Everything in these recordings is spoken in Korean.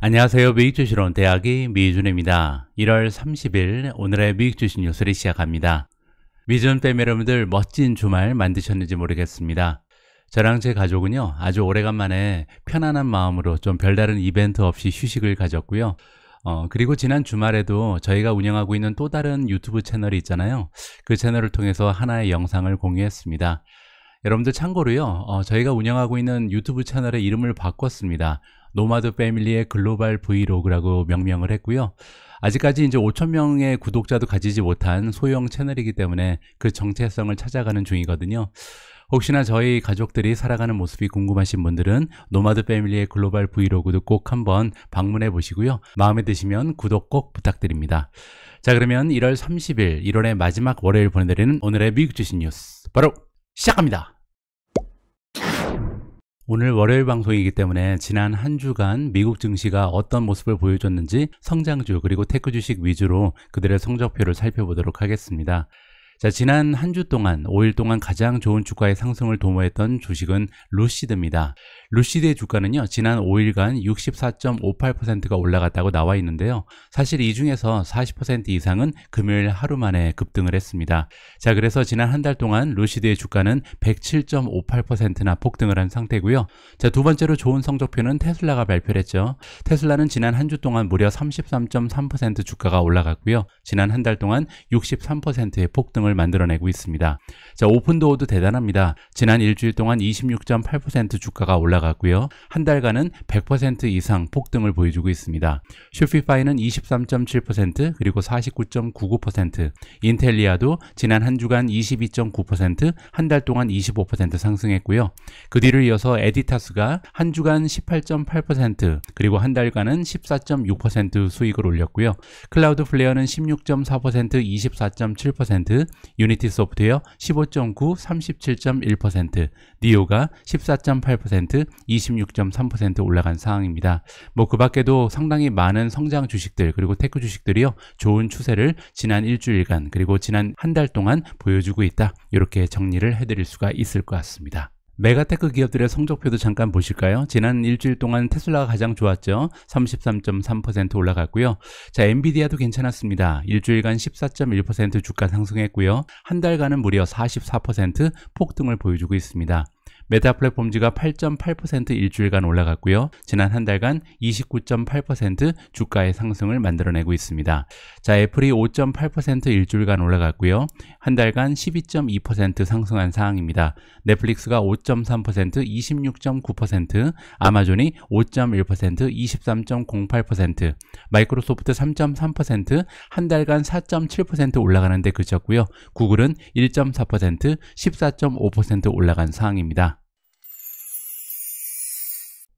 안녕하세요. 미익주시론 대학이 미준입니다. 1월 30일 오늘의 미익주시 뉴스를 시작합니다. 미준 팸 여러분들 멋진 주말 만드셨는지 모르겠습니다. 저랑 제 가족은요 아주 오래간만에 편안한 마음으로 좀 별다른 이벤트 없이 휴식을 가졌고요. 어, 그리고 지난 주말에도 저희가 운영하고 있는 또 다른 유튜브 채널이 있잖아요. 그 채널을 통해서 하나의 영상을 공유했습니다. 여러분들 참고로요, 어, 저희가 운영하고 있는 유튜브 채널의 이름을 바꿨습니다. 노마드 패밀리의 글로벌 브이로그라고 명명을 했고요. 아직까지 이제 5천명의 구독자도 가지지 못한 소형 채널이기 때문에 그 정체성을 찾아가는 중이거든요. 혹시나 저희 가족들이 살아가는 모습이 궁금하신 분들은 노마드 패밀리의 글로벌 브이로그도 꼭 한번 방문해 보시고요. 마음에 드시면 구독 꼭 부탁드립니다. 자 그러면 1월 30일 1월의 마지막 월요일 보내드리는 오늘의 미국 주식 뉴스 바로 시작합니다. 오늘 월요일 방송이기 때문에 지난 한 주간 미국 증시가 어떤 모습을 보여줬는지 성장주 그리고 테크 주식 위주로 그들의 성적표를 살펴보도록 하겠습니다. 자, 지난 한 주 동안, 5일 동안 가장 좋은 주가의 상승을 도모했던 주식은 루시드입니다. 루시드의 주가는요 지난 5일간 64.58%가 올라갔다고 나와 있는데요 사실 이 중에서 40% 이상은 금요일 하루 만에 급등을 했습니다 자 그래서 지난 한 달 동안 루시드의 주가는 107.58%나 폭등을 한 상태고요 자 두 번째로 좋은 성적표는 테슬라가 발표를 했죠 테슬라는 지난 한 주 동안 무려 33.3% 주가가 올라갔고요 지난 한 달 동안 63%의 폭등을 만들어내고 있습니다 자 오픈도어도 대단합니다 지난 일주일 동안 26.8% 주가가 올라갔고 올라갔고요. 한 달간은 100% 이상 폭등을 보여주고 있습니다. 쇼피파이는 23.7% 그리고 49.99% 인텔리아도 지난 한 주간 22.9%한 달 동안 25% 상승했고요. 그 뒤를 이어서 에디타스가 한 주간 18.8% 그리고 한 달간은 14.6% 수익을 올렸고요. 클라우드 플레어는 16.4% 24.7% 유니티 소프트웨어 15.9 37.1% 니오가 14.8% 26.3% 올라간 상황입니다. 뭐 그 밖에도 상당히 많은 성장 주식들 그리고 테크 주식들이요. 좋은 추세를 지난 일주일간 그리고 지난 한 달 동안 보여주고 있다. 이렇게 정리를 해드릴 수가 있을 것 같습니다. 메가테크 기업들의 성적표도 잠깐 보실까요? 지난 일주일 동안 테슬라가 가장 좋았죠. 33.3% 올라갔고요. 자, 엔비디아도 괜찮았습니다. 일주일간 14.1% 주가 상승했고요. 한 달간은 무려 44% 폭등을 보여주고 있습니다. 메타 플랫폼즈가8.8% 일주일간 올라갔고요. 지난 한 달간 29.8% 주가의 상승을 만들어내고 있습니다. 자, 애플이 5.8% 일주일간 올라갔고요. 한 달간 12.2% 상승한 상황입니다. 넷플릭스가 5.3%, 26.9%, 아마존이 5.1%, 23.08%, 마이크로소프트 3.3%, 한 달간 4.7% 올라가는데 그쳤고요. 구글은 1.4%, 14.5% 올라간 상황입니다.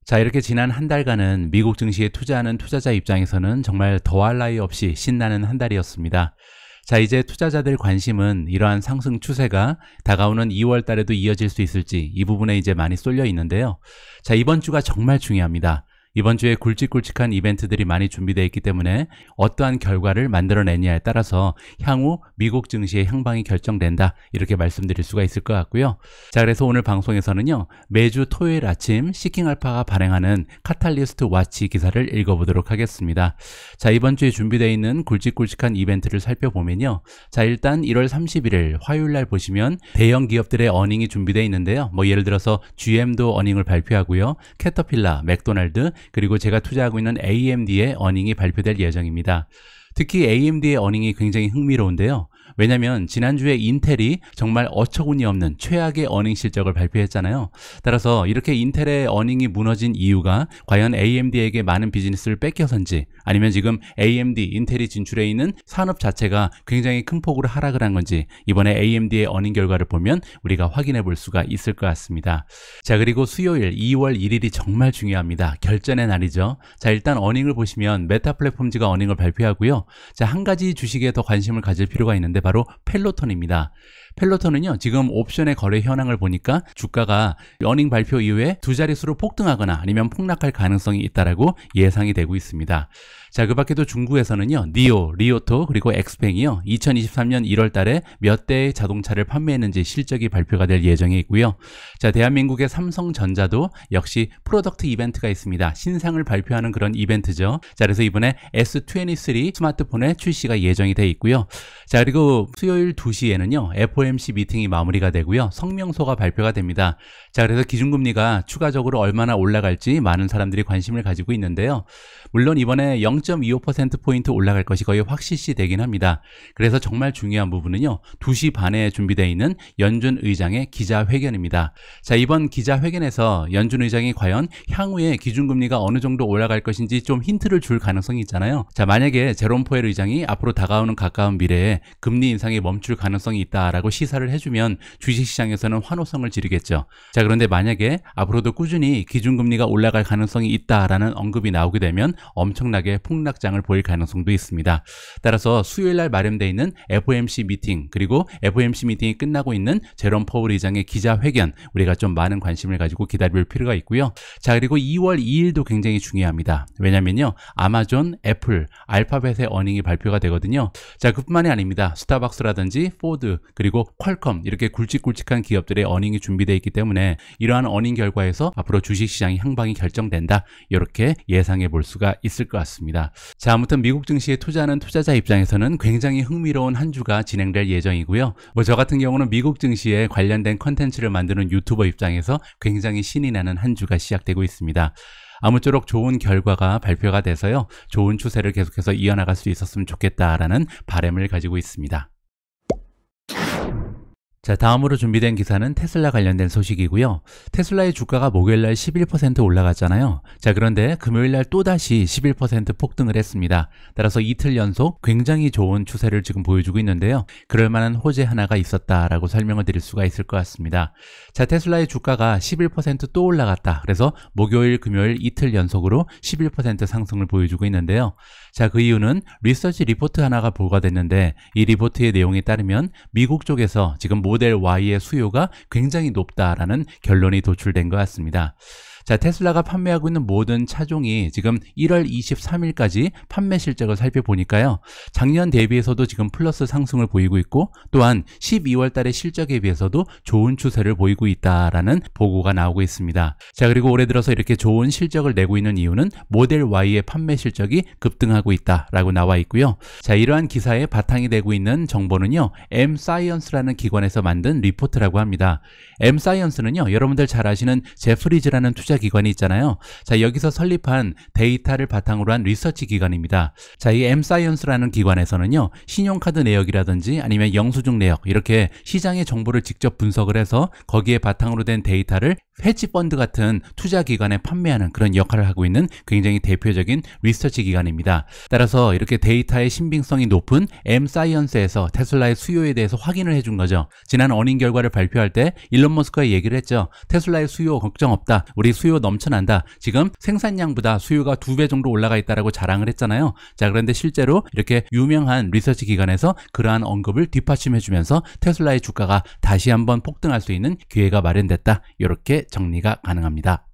자, 이렇게 지난 한 달간은 미국 증시에 투자하는 투자자 입장에서는 정말 더할 나위 없이 신나는 한 달이었습니다. 자, 이제 투자자들 관심은 이러한 상승 추세가 다가오는 2월 달에도 이어질 수 있을지 이 부분에 이제 많이 쏠려 있는데요. 자, 이번 주가 정말 중요합니다. 이번 주에 굵직굵직한 이벤트들이 많이 준비되어 있기 때문에 어떠한 결과를 만들어내냐에 따라서 향후 미국 증시의 향방이 결정된다 이렇게 말씀드릴 수가 있을 것 같고요 자 그래서 오늘 방송에서는요 매주 토요일 아침 시킹알파가 발행하는 카탈리스트 와치 기사를 읽어보도록 하겠습니다 자 이번 주에 준비되어 있는 굵직굵직한 이벤트를 살펴보면요 자 일단 1월 31일 화요일 날 보시면 대형 기업들의 어닝이 준비되어 있는데요 뭐 예를 들어서 GM도 어닝을 발표하고요 캐터필라, 맥도날드, 그리고 제가 투자하고 있는 AMD의 어닝이 발표될 예정입니다. 특히 AMD의 어닝이 굉장히 흥미로운데요. 왜냐면 지난주에 인텔이 정말 어처구니 없는 최악의 어닝 실적을 발표했잖아요. 따라서 이렇게 인텔의 어닝이 무너진 이유가 과연 AMD에게 많은 비즈니스를 뺏겨선지 아니면 지금 AMD, 인텔이 진출해 있는 산업 자체가 굉장히 큰 폭으로 하락을 한 건지 이번에 AMD의 어닝 결과를 보면 우리가 확인해 볼 수가 있을 것 같습니다. 자, 그리고 수요일 2월 1일이 정말 중요합니다. 결전의 날이죠. 자, 일단 어닝을 보시면 메타 플랫폼즈가 어닝을 발표하고요. 자, 한 가지 주식에 더 관심을 가질 필요가 있는데 바로 펠로톤입니다. 펠로톤은요 지금 옵션의 거래 현황을 보니까 주가가 러닝 발표 이후에 두 자릿수로 폭등하거나 아니면 폭락할 가능성이 있다라고 예상이 되고 있습니다. 자, 그 밖에도 중국에서는요, 니오, 리오토, 그리고 엑스팽이요, 2023년 1월 달에 몇 대의 자동차를 판매했는지 실적이 발표가 될 예정이 있고요. 자, 대한민국의 삼성전자도 역시 프로덕트 이벤트가 있습니다. 신상을 발표하는 그런 이벤트죠. 자, 그래서 이번에 S23 스마트폰의 출시가 예정이 돼 있고요. 자, 그리고 수요일 2시에는요, 애플 FOMC 미팅이 마무리가 되고요. 성명서가 발표가 됩니다. 자, 그래서 기준금리가 추가적으로 얼마나 올라갈지 많은 사람들이 관심을 가지고 있는데요. 물론 이번에 0.25%포인트 올라갈 것이 거의 확실시 되긴 합니다. 그래서 정말 중요한 부분은요. 2시 반에 준비되어 있는 연준 의장의 기자회견입니다. 자, 이번 기자회견에서 연준 의장이 과연 향후에 기준금리가 어느 정도 올라갈 것인지 좀 힌트를 줄 가능성이 있잖아요. 자, 만약에 제롬 포엘 의장이 앞으로 다가오는 가까운 미래에 금리 인상이 멈출 가능성이 있다라고 시사를 해주면 주식시장에서는 환호성을 지르겠죠. 자 그런데 만약에 앞으로도 꾸준히 기준금리가 올라갈 가능성이 있다라는 언급이 나오게 되면 엄청나게 폭락장을 보일 가능성도 있습니다. 따라서 수요일 날마련되어 있는 FOMC 미팅 그리고 FOMC 미팅이 끝나고 있는 제롬 포울 의장의 기자회견 우리가 좀 많은 관심을 가지고 기다릴 필요가 있고요. 자 그리고 2월 2일도 굉장히 중요합니다. 왜냐면요 아마존, 애플, 알파벳의 어닝이 발표가 되거든요. 자 그뿐만이 아닙니다. 스타벅스라든지 포드 그리고 퀄컴 이렇게 굵직굵직한 기업들의 어닝이 준비되어 있기 때문에 이러한 어닝 결과에서 앞으로 주식시장의 향방이 결정된다 이렇게 예상해 볼 수가 있을 것 같습니다. 자 아무튼 미국 증시에 투자하는 투자자 입장에서는 굉장히 흥미로운 한 주가 진행될 예정이고요. 뭐 저 같은 경우는 미국 증시에 관련된 컨텐츠를 만드는 유튜버 입장에서 굉장히 신이 나는 한 주가 시작되고 있습니다. 아무쪼록 좋은 결과가 발표가 돼서요. 좋은 추세를 계속해서 이어나갈 수 있었으면 좋겠다라는 바램을 가지고 있습니다. 자, 다음으로 준비된 기사는 테슬라 관련된 소식이고요. 테슬라의 주가가 목요일날 11% 올라갔잖아요. 자, 그런데 금요일날 또다시 11% 폭등을 했습니다. 따라서 이틀 연속 굉장히 좋은 추세를 지금 보여주고 있는데요. 그럴 만한 호재 하나가 있었다라고 설명을 드릴 수가 있을 것 같습니다. 자, 테슬라의 주가가 11%또 올라갔다. 그래서 목요일, 금요일 이틀 연속으로 11% 상승을 보여주고 있는데요. 자, 그 이유는 리서치 리포트 하나가 보고가 됐는데 이 리포트의 내용에 따르면 미국 쪽에서 지금 모 모델 Y의 수요가 굉장히 높다라는 결론이 도출된 것 같습니다. 자, 테슬라가 판매하고 있는 모든 차종이 지금 1월 23일까지 판매 실적을 살펴보니까요. 작년 대비해서도 지금 플러스 상승을 보이고 있고 또한 12월 달의 실적에 비해서도 좋은 추세를 보이고 있다라는 보고가 나오고 있습니다. 자, 그리고 올해 들어서 이렇게 좋은 실적을 내고 있는 이유는 모델 Y의 판매 실적이 급등하고 있다라고 나와 있고요. 자, 이러한 기사에 바탕이 되고 있는 정보는요. M 사이언스라는 기관에서 만든 리포트라고 합니다. M 사이언스는요. 여러분들 잘 아시는 제프리즈라는 투자 리서 기관이 있잖아요. 자, 여기서 설립한 데이터를 바탕으로 한 리서치 기관입니다. 자, 이 m 사이언스라는 기관에서는요. 신용카드 내역이라든지 아니면 영수증 내역 이렇게 시장의 정보를 직접 분석을 해서 거기에 바탕으로 된 데이터를 헤치펀드 같은 투자 기관에 판매하는 그런 역할을 하고 있는 굉장히 대표적인 리서치 기관입니다. 따라서 이렇게 데이터의 신빙성이 높은 M-사이언스에서 테슬라의 수요에 대해서 확인을 해준 거죠. 지난 어닝 결과를 발표할 때 일론 머스크가 얘기를 했죠. 테슬라의 수요 걱정 없다. 우리 수요 넘쳐난다. 지금 생산량보다 수요가 두 배 정도 올라가 있다라고 자랑을 했잖아요. 자 그런데 실제로 이렇게 유명한 리서치 기관에서 그러한 언급을 뒷받침해주면서 테슬라의 주가가 다시 한번 폭등할 수 있는 기회가 마련됐다. 이렇게 정리가 가능합니다.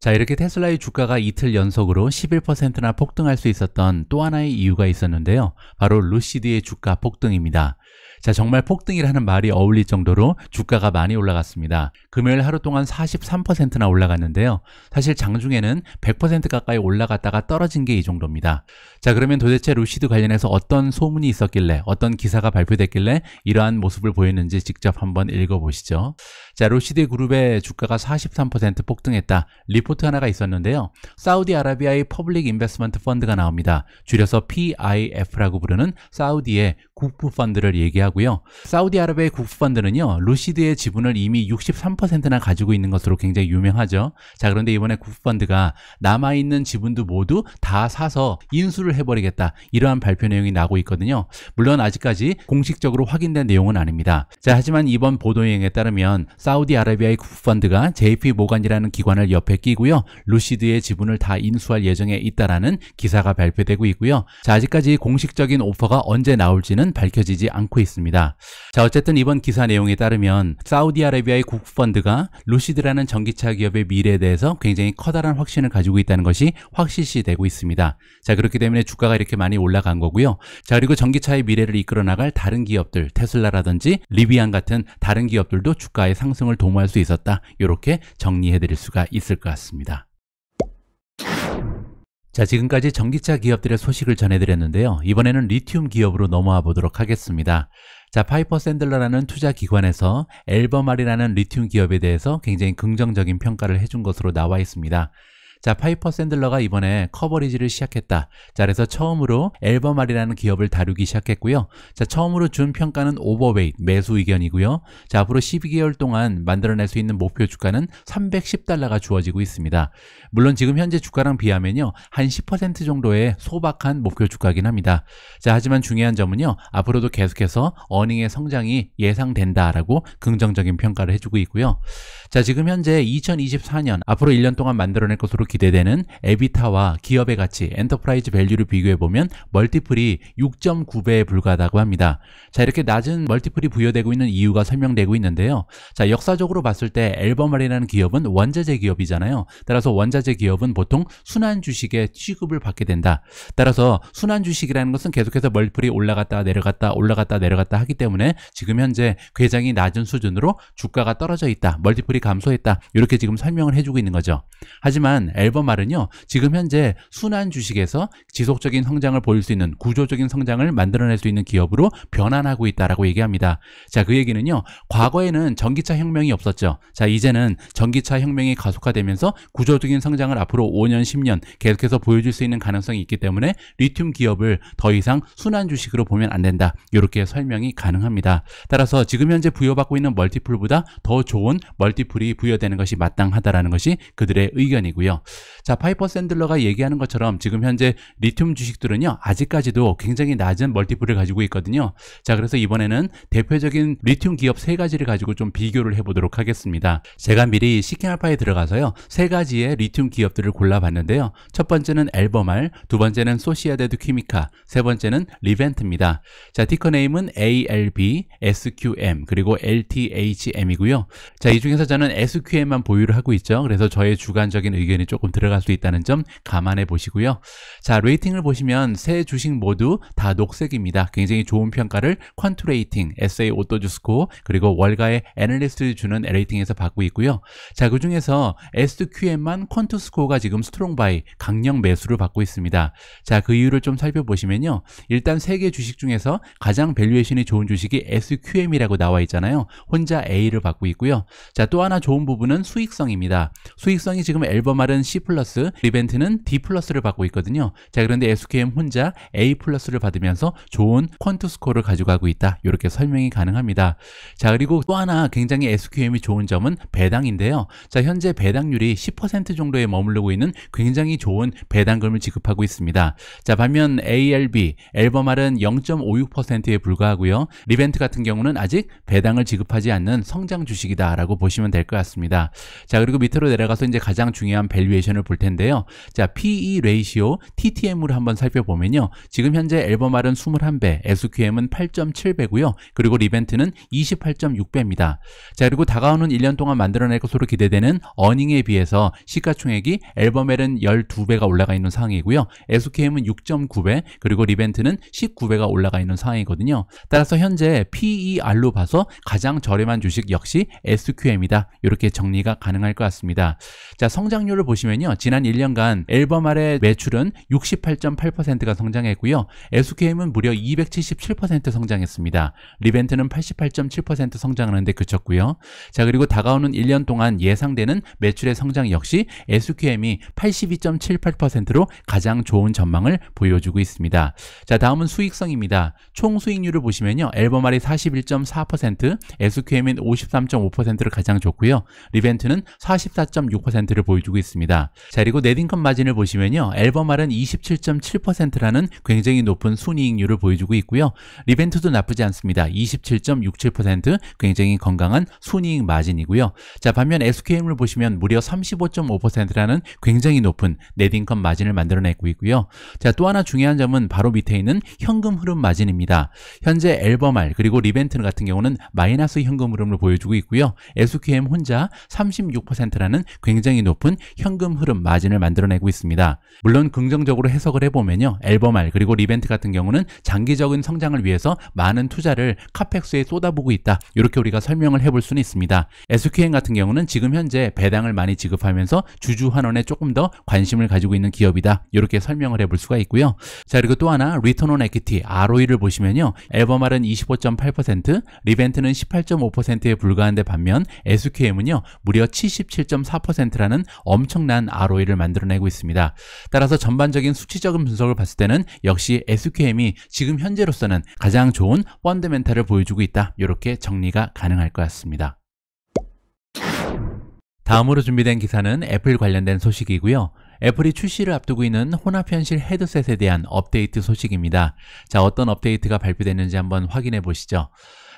자 이렇게 테슬라의 주가가 이틀 연속으로 11%나 폭등할 수 있었던 또 하나의 이유가 있었는데요 바로 루시드의 주가 폭등입니다 자, 정말 폭등이라는 말이 어울릴 정도로 주가가 많이 올라갔습니다. 금요일 하루 동안 43%나 올라갔는데요. 사실 장중에는 100% 가까이 올라갔다가 떨어진 게 이 정도입니다. 자, 그러면 도대체 루시드 관련해서 어떤 소문이 있었길래, 어떤 기사가 발표됐길래 이러한 모습을 보였는지 직접 한번 읽어보시죠. 자, 로시드 그룹의 주가가 43% 폭등했다. 리포트 하나가 있었는데요. 사우디아라비아의 퍼블릭 인베스먼트 펀드가 나옵니다. 줄여서 PIF라고 부르는 사우디의 국부 펀드를 얘기하고요. 사우디아라비아의 국부 펀드는요. 루시드의 지분을 이미 63%나 가지고 있는 것으로 굉장히 유명하죠. 자, 그런데 이번에 국부 펀드가 남아 있는 지분도 모두 다 사서 인수를 해 버리겠다. 이러한 발표 내용이 나고 오 있거든요. 물론 아직까지 공식적으로 확인된 내용은 아닙니다. 자, 하지만 이번 보도에 따르면 사우디아라비아의 국 펀드가 JP 모간이라는 기관을 옆에 끼고요. 루시드의 지분을 다 인수할 예정에 있다라는 기사가 발표되고 있고요. 자, 아직까지 공식적인 오퍼가 언제 나올지는 밝혀지지 않고 있습니다. 자, 어쨌든 이번 기사 내용에 따르면 사우디아라비아의 국펀드가 루시드라는 전기차 기업의 미래에 대해서 굉장히 커다란 확신을 가지고 있다는 것이 확실시 되고 있습니다. 자, 그렇기 때문에 주가가 이렇게 많이 올라간 거고요. 자, 그리고 전기차의 미래를 이끌어 나갈 다른 기업들, 테슬라라든지 리비안 같은 다른 기업들도 주가의 상승 창의을 도모할 수 있었다 이렇게 정리해 드릴 수가 있을 것 같습니다. 자, 지금까지 전기차 기업들의 소식을 전해드렸는데요. 이번에는 리튬 기업으로 넘어와 보도록 하겠습니다. 자, 파이퍼 샌들러라는 투자 기관에서 엘버말이라는 리튬 기업에 대해서 굉장히 긍정적인 평가를 해준 것으로 나와 있습니다. 자, 파이퍼 샌들러가 이번에 커버리지를 시작했다. 자, 그래서 처음으로 앨범알이라는 기업을 다루기 시작했고요. 자, 처음으로 준 평가는 오버웨이 매수 의견이고요. 자, 앞으로 12개월 동안 만들어낼 수 있는 목표 주가는 310달러가 주어지고 있습니다. 물론 지금 현재 주가랑 비하면요. 한 10% 정도의 소박한 목표 주가긴 합니다. 자, 하지만 중요한 점은요. 앞으로도 계속해서 어닝의 성장이 예상된다라고 긍정적인 평가를 해주고 있고요. 자, 지금 현재 2024년 앞으로 1년 동안 만들어낼 것으로 기대되는 에비타와 기업의 가치, 엔터프라이즈 밸류를 비교해보면 멀티플이 6.9배에 불과하다고 합니다. 자, 이렇게 낮은 멀티플이 부여되고 있는 이유가 설명되고 있는데요. 자, 역사적으로 봤을 때 앨범알이라는 기업은 원자재 기업이잖아요. 따라서 원자재 기업은 보통 순환 주식의 취급을 받게 된다. 따라서 순환 주식이라는 것은 계속해서 멀티플이 올라갔다 내려갔다 올라갔다 내려갔다 하기 때문에 지금 현재 굉장히 낮은 수준으로 주가가 떨어져 있다. 멀티플이 감소했다. 이렇게 지금 설명을 해주고 있는 거죠. 하지만 앨범알은요 지금 현재 순환 주식에서 지속적인 성장을 보일 수 있는 구조적인 성장을 만들어낼 수 있는 기업으로 변환하고 있다라고 얘기합니다. 자 그 얘기는요 과거에는 전기차 혁명이 없었죠. 자 이제는 전기차 혁명이 가속화되면서 구조적인 성장을 앞으로 5년 10년 계속해서 보여줄 수 있는 가능성이 있기 때문에 리튬 기업을 더 이상 순환 주식으로 보면 안 된다. 이렇게 설명이 가능합니다. 따라서 지금 현재 부여받고 있는 멀티플보다 더 좋은 멀티플이 부여되는 것이 마땅하다라는 것이 그들의 의견이고요. 자, 파이퍼 샌들러가 얘기하는 것처럼 지금 현재 리튬 주식들은요. 아직까지도 굉장히 낮은 멀티플을 가지고 있거든요. 자, 그래서 이번에는 대표적인 리튬 기업 세 가지를 가지고 좀 비교를 해보도록 하겠습니다. 제가 미리 시킹알파에 들어가서요. 세 가지의 리튬 기업들을 골라봤는데요. 첫 번째는 엘버말, 두 번째는 소시아데드 키미카세 번째는 리벤트입니다. 자, 티커네임은 ALB, SQM, 그리고 LTHM이고요. 자, 이 중에서 저는 SQM만 보유를 하고 있죠. 그래서 저의 주관적인 의견이 좀 조금 들어갈 수 있다는 점 감안해 보시고요. 자, 레이팅을 보시면 세 주식 모두 다 녹색입니다. 굉장히 좋은 평가를 퀀트 레이팅, SA 오토주스코 그리고 월가의 애널리스트 주는 레이팅에서 받고 있고요. 자, 그 중에서 SQM만 퀀트 스코가 지금 스트롱 바이 강력 매수를 받고 있습니다. 자, 그 이유를 좀 살펴보시면요. 일단 세 개 주식 중에서 가장 밸류에이션이 좋은 주식이 SQM이라고 나와 있잖아요. 혼자 A를 받고 있고요. 자, 또 하나 좋은 부분은 수익성입니다. 수익성이 지금 앨범알은 C 플러스, 리벤트는 D 플러스를 받고 있거든요. 자, 그런데 SQM 혼자 A 플러스를 받으면서 좋은 퀀트 스코어를 가져가고 있다. 이렇게 설명이 가능합니다. 자, 그리고 또 하나 굉장히 SQM이 좋은 점은 배당인데요. 자, 현재 배당률이 10% 정도에 머물르고 있는 굉장히 좋은 배당금을 지급하고 있습니다. 자, 반면 ALB, 앨범알은 0.56%에 불과하고요. 리벤트 같은 경우는 아직 배당을 지급하지 않는 성장 주식이다라고 보시면 될 것 같습니다. 자, 그리고 밑으로 내려가서 이제 가장 중요한 밸류 밸류에이션을 볼 텐데요. 자, PE 레이시오 TTM으로 한번 살펴보면요. 지금 현재 앨범 알은 21배, SQM은 8.7배고요. 그리고 리벤트는 28.6배입니다. 자, 그리고 다가오는 1년 동안 만들어낼 것으로 기대되는 어닝에 비해서 시가총액이 앨범 L은 12배가 올라가 있는 상황이고요. SQM은 6.9배, 그리고 리벤트는 19배가 올라가 있는 상황이거든요. 따라서 현재 PER로 봐서 가장 저렴한 주식 역시 SQM이다. 이렇게 정리가 가능할 것 같습니다. 자, 성장률을 보시면 보시면요. 지난 1년간 앨범 아래 매출은 68.8%가 성장했고요. SQM은 무려 277% 성장했습니다. 리벤트는 88.7% 성장하는데 그쳤고요. 자 그리고 다가오는 1년 동안 예상되는 매출의 성장 역시 SQM이 82.78%로 가장 좋은 전망을 보여주고 있습니다. 자 다음은 수익성입니다. 총 수익률을 보시면요. 앨범 아래 41.4%, SQM은 53.5%를 가장 좋고요. 리벤트는 44.6%를 보여주고 있습니다. 있니다자 그리고 네딩컴 마진을 보시면요. 앨범알은 27.7%라는 굉장히 높은 순이익률을 보여주고 있고요. 리벤트도 나쁘지 않습니다. 27.67% 굉장히 건강한 순이익 마진이고요. 자 반면 SQM을 보시면 무려 35.5%라는 굉장히 높은 네딩컴 마진을 만들어내고 있고요. 자 또 하나 중요한 점은 바로 밑에 있는 현금 흐름 마진입니다. 현재 앨범알 그리고 리벤트 같은 경우는 마이너스 현금 흐름을 보여주고 있고요. SQM 혼자 36%라는 굉장히 높은 현금 현금 흐름 마진을 만들어내고 있습니다. 물론 긍정적으로 해석을 해보면요. 앨범알 그리고 리벤트 같은 경우는 장기적인 성장을 위해서 많은 투자를 카펙스에 쏟아보고 있다. 이렇게 우리가 설명을 해볼 수는 있습니다. SQN 같은 경우는 지금 현재 배당을 많이 지급하면서 주주 환원에 조금 더 관심을 가지고 있는 기업이다. 이렇게 설명을 해볼 수가 있고요. 자 그리고 또 하나 리턴 온 에퀴티 ROE를 보시면요. 앨범알은 25.8%, 리벤트는 18.5%에 불과한데 반면 SQM은요. 무려 77.4%라는 엄청난 엄청난 ROE를 만들어내고 있습니다. 따라서 전반적인 수치적인 분석을 봤을 때는 역시 SQM이 지금 현재로서는 가장 좋은 펀드멘탈을 보여주고 있다. 이렇게 정리가 가능할 것 같습니다. 다음으로 준비된 기사는 애플 관련된 소식이고요. 애플이 출시를 앞두고 있는 혼합현실 헤드셋에 대한 업데이트 소식입니다. 자, 어떤 업데이트가 발표됐는지 한번 확인해 보시죠.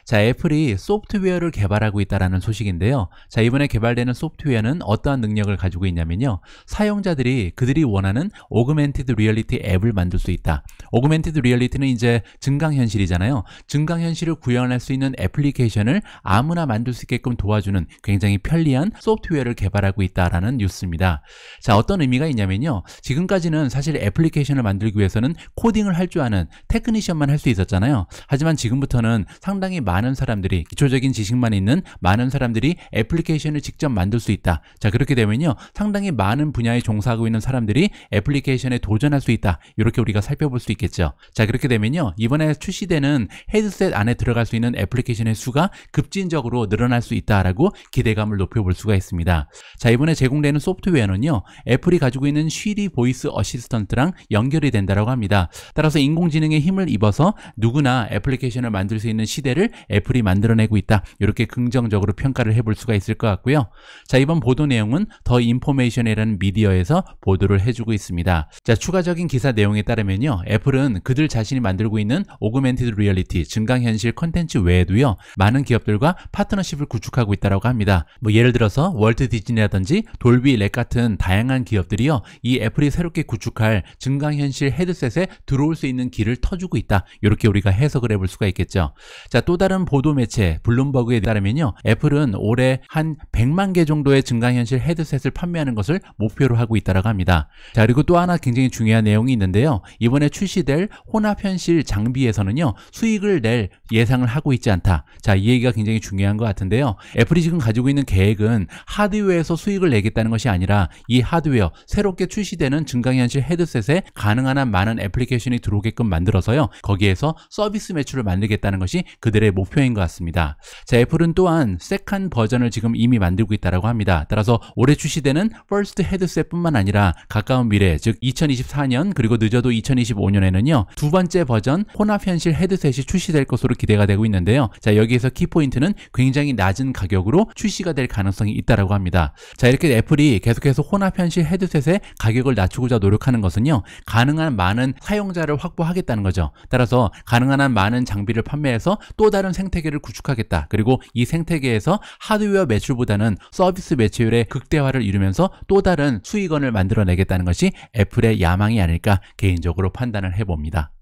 자, 애플이 소프트웨어를 개발하고 있다는 소식인데요. 자, 이번에 개발되는 소프트웨어는 어떠한 능력을 가지고 있냐면요. 사용자들이 그들이 원하는 오그멘티드 리얼리티 앱을 만들 수 있다. 오그멘티드 리얼리티는 이제 증강현실이잖아요. 증강현실을 구현할 수 있는 애플리케이션을 아무나 만들 수 있게끔 도와주는 굉장히 편리한 소프트웨어를 개발하고 있다라는 뉴스입니다. 자, 어떤 의미가 있냐면요. 지금까지는 사실 애플리케이션을 만들기 위해서는 코딩을 할 줄 아는 테크니션만 할 수 있었잖아요. 하지만 지금부터는 상당히 많은 사람들이 기초적인 지식만 있는 많은 사람들이 애플리케이션을 직접 만들 수 있다. 자 그렇게 되면요 상당히 많은 분야에 종사하고 있는 사람들이 애플리케이션에 도전할 수 있다. 이렇게 우리가 살펴볼 수 있겠죠. 자 그렇게 되면요 이번에 출시되는 헤드셋 안에 들어갈 수 있는 애플리케이션의 수가 급진적으로 늘어날 수 있다라고 기대감을 높여볼 수가 있습니다. 자 이번에 제공되는 소프트웨어는요 애플이 가지고 있는 쉬리 보이스 어시스턴트랑 연결이 된다라고 합니다. 따라서 인공지능의 힘을 입어서 누구나 애플리케이션을 만들 수 있는 시대를 애플이 만들어내고 있다. 이렇게 긍정적으로 평가를 해볼 수가 있을 것 같고요. 자, 이번 보도 내용은 더 인포메이션이라는 미디어에서 보도를 해주고 있습니다. 자, 추가적인 기사 내용에 따르면요. 애플은 그들 자신이 만들고 있는 오그멘티드 리얼리티, 증강현실 컨텐츠 외에도요. 많은 기업들과 파트너십을 구축하고 있다고 합니다. 뭐 예를 들어서 월트 디즈니라든지 돌비 렉 같은 다양한 기업들이요. 이 애플이 새롭게 구축할 증강현실 헤드셋에 들어올 수 있는 길을 터주고 있다. 이렇게 우리가 해석을 해볼 수가 있겠죠. 자, 또 다른 다른 보도 매체 블룸버그에 따르면요. 애플은 올해 한 100만 개 정도의 증강현실 헤드셋을 판매하는 것을 목표로 하고 있다고 합니다. 자, 그리고 또 하나 굉장히 중요한 내용이 있는데요. 이번에 출시될 혼합현실 장비에서는요. 수익을 낼 예상을 하고 있지 않다. 자, 이 얘기가 굉장히 중요한 것 같은데요. 애플이 지금 가지고 있는 계획은 하드웨어에서 수익을 내겠다는 것이 아니라 이 하드웨어, 새롭게 출시되는 증강현실 헤드셋에 가능한 한 많은 애플리케이션이 들어오게끔 만들어서요. 거기에서 서비스 매출을 만들겠다는 것이 그들의 목표인 것 같습니다. 자, 애플은 또한 세컨 버전을 지금 이미 만들고 있다고 합니다. 따라서 올해 출시되는 퍼스트 헤드셋뿐만 아니라 가까운 미래, 즉 2024년 그리고 늦어도 2025년에는요. 두 번째 버전 혼합 현실 헤드셋이 출시될 것으로 기대가 되고 있는데요. 자, 여기에서 키포인트는 굉장히 낮은 가격으로 출시가 될 가능성이 있다고 합니다. 자, 이렇게 애플이 계속해서 혼합 현실 헤드셋의 가격을 낮추고자 노력하는 것은요. 가능한 많은 사용자를 확보하겠다는 거죠. 따라서 가능한 한 많은 장비를 판매해서 또 다른 프리 생태계를 구축하겠다. 그리고 이 생태계에서 하드웨어 매출보다는 서비스 매출의 극대화를 이루면서 또 다른 수익원을 만들어내겠다는 것이 애플의 야망이 아닐까 개인적으로 판단을 해봅니다.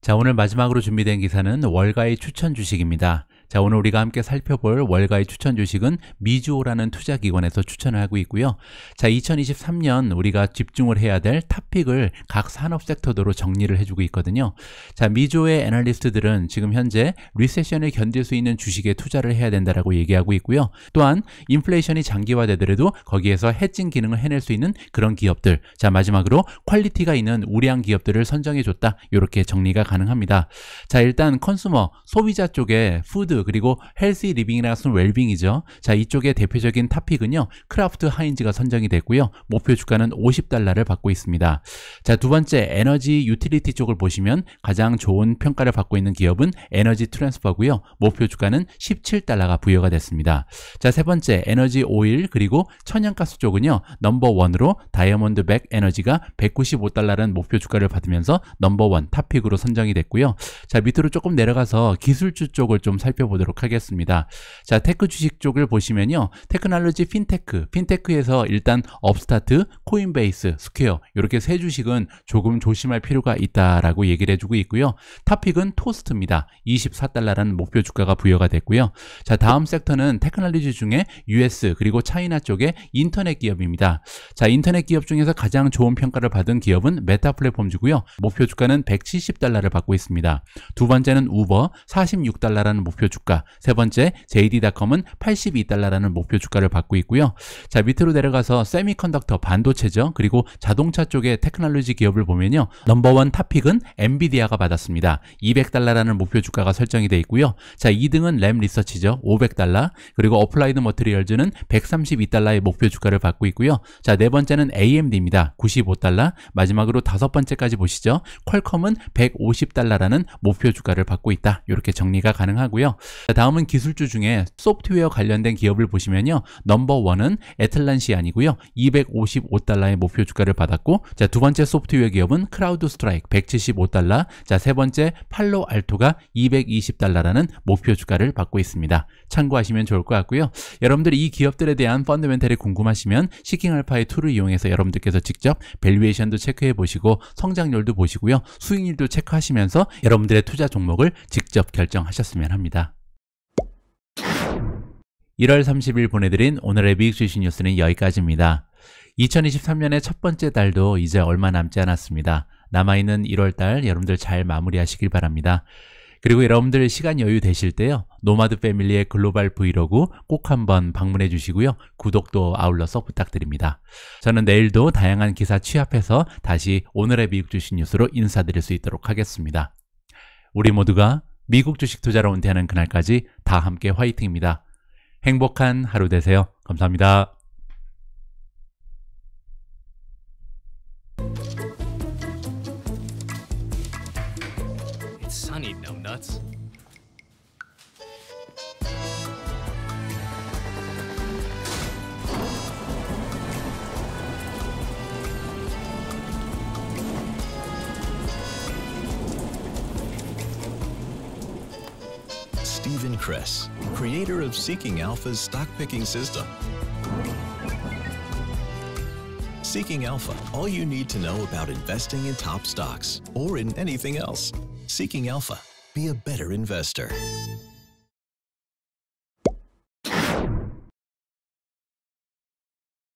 자, 오늘 마지막으로 준비된 기사는 월가의 추천 주식입니다. 자, 오늘 우리가 함께 살펴볼 월가의 추천 주식은 미주오라는 투자기관에서 추천을 하고 있고요. 자, 2023년 우리가 집중을 해야 될 탑픽을 각 산업 섹터도로 정리를 해주고 있거든요. 자, 미주오의 애널리스트들은 지금 현재 리세션을 견딜 수 있는 주식에 투자를 해야 된다라고 얘기하고 있고요. 또한 인플레이션이 장기화되더라도 거기에서 해칭 기능을 해낼 수 있는 그런 기업들. 자, 마지막으로 퀄리티가 있는 우량 기업들을 선정해줬다. 이렇게 정리가 가능합니다. 자, 일단 컨슈머, 소비자 쪽에 푸드, 크라 그리고 헬시 리빙이라는 것은 웰빙이죠. 자 이쪽의 대표적인 탑픽은요. 크라프트 하인즈가 선정이 됐고요. 목표 주가는 50달러를 받고 있습니다. 자두 번째 에너지 유틸리티 쪽을 보시면 가장 좋은 평가를 받고 있는 기업은 에너지 트랜스퍼고요. 목표 주가는 17달러가 부여가 됐습니다. 자세 번째 에너지 오일 그리고 천연가스 쪽은요. 넘버원으로 다이아몬드 백 에너지가 195달러라는 목표 주가를 받으면서 넘버원 탑픽으로 선정이 됐고요. 자 밑으로 조금 내려가서 기술주 쪽을 좀 살펴보겠습니다. 살펴보도록 하겠습니다. 자, 테크 주식 쪽을 보시면요. 테크놀로지 핀테크, 핀테크에서 일단 업스타트, 코인베이스, 스퀘어 이렇게 세 주식은 조금 조심할 필요가 있다라고 얘기를 해주고 있고요. 탑픽은 토스트입니다. 24달러라는 목표 주가가 부여가 됐고요. 자, 다음 섹터는 테크놀로지 중에 US 그리고 차이나 쪽의 인터넷 기업입니다. 자, 인터넷 기업 중에서 가장 좋은 평가를 받은 기업은 메타 플랫폼즈고요. 목표 주가는 170달러를 받고 있습니다. 두 번째는 우버 46달러라는 목표 주가 주가, 세 번째 JD.com은 82달러라는 목표 주가를 받고 있고요. 자 밑으로 내려가서 세미컨덕터 반도체죠. 그리고 자동차 쪽의 테크놀로지 기업을 보면요. 넘버원 탑픽은 엔비디아가 받았습니다. 200달러라는 목표 주가가 설정이 돼 있고요. 자 2등은 램 리서치죠. 500달러. 그리고 어플라이드 머트리얼즈는 132달러의 목표 주가를 받고 있고요. 자 네 번째는 AMD입니다. 95달러. 마지막으로 다섯 번째까지 보시죠. 퀄컴은 150달러라는 목표 주가를 받고 있다. 이렇게 정리가 가능하고요. 다음은 기술주 중에 소프트웨어 관련된 기업을 보시면요. 넘버원은 애틀란시안이고요. 255달러의 목표 주가를 받았고 자, 두 번째 소프트웨어 기업은 크라우드 스트라이크 175달러 자, 세 번째 팔로 알토가 220달러라는 목표 주가를 받고 있습니다. 참고하시면 좋을 것 같고요. 여러분들이 이 기업들에 대한 펀드멘탈이 궁금하시면 시킹알파의 툴을 이용해서 여러분들께서 직접 밸류에이션도 체크해 보시고 성장률도 보시고요. 수익률도 체크하시면서 여러분들의 투자 종목을 직접 결정하셨으면 합니다. 1월 30일 보내드린 오늘의 미국 주식 뉴스는 여기까지입니다. 2023년의 첫 번째 달도 이제 얼마 남지 않았습니다. 남아있는 1월달 여러분들 잘 마무리하시길 바랍니다. 그리고 여러분들 시간 여유 되실 때요. 노마드 패밀리의 글로벌 브이로그 꼭 한번 방문해 주시고요. 구독도 아울러서 부탁드립니다. 저는 내일도 다양한 기사 취합해서 다시 오늘의 미국 주식 뉴스로 인사드릴 수 있도록 하겠습니다. 우리 모두가 미국 주식 투자로 은퇴하는 그날까지 다 함께 화이팅입니다. 행복한 하루 되세요. 감사합니다. It's sunny, numbnuts. Chris, creator of Seeking Alpha's stock picking system. Seeking Alpha, all you need to know about investing in top stocks or in anything else. Seeking Alpha, be a better investor.